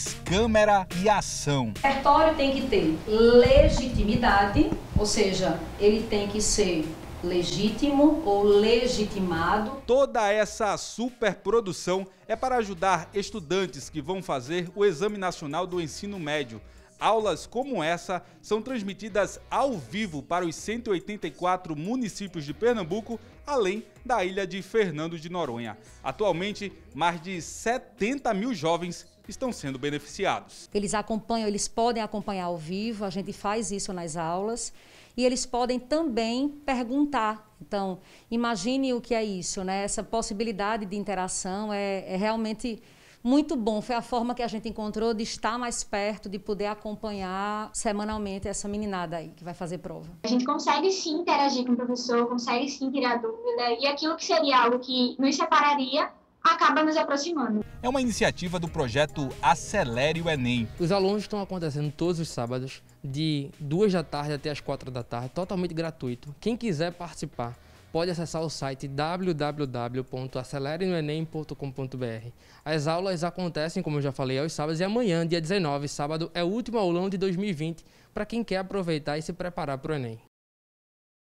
juiz, Câmara e ação. O repertório tem que ter legitimidade, ou seja, ele tem que ser legítimo ou legitimado. Toda essa superprodução é para ajudar estudantes que vão fazer o Exame Nacional do Ensino Médio. Aulas como essa são transmitidas ao vivo para os 184 municípios de Pernambuco, além da ilha de Fernando de Noronha. Atualmente, mais de 70 mil jovens estão sendo beneficiados. Eles acompanham, eles podem acompanhar ao vivo, a gente faz isso nas aulas. E eles podem também perguntar. Então, imagine o que é isso, né? Essa possibilidade de interação é, é realmente muito bom. Foi a forma que a gente encontrou de estar mais perto, de poder acompanhar semanalmente essa meninada aí que vai fazer prova. A gente consegue sim interagir com o professor, consegue sim tirar dúvida, e aquilo que seria algo que nos separaria acaba nos aproximando. É uma iniciativa do projeto Acelere o Enem. Os alunos estão acontecendo todos os sábados, de duas da tarde até as quatro da tarde, totalmente gratuito. Quem quiser participar pode acessar o site www.acelerenoenem.com.br. As aulas acontecem, como eu já falei, aos sábados e amanhã, dia 19, sábado, é o último aulão de 2020 para quem quer aproveitar e se preparar para o Enem.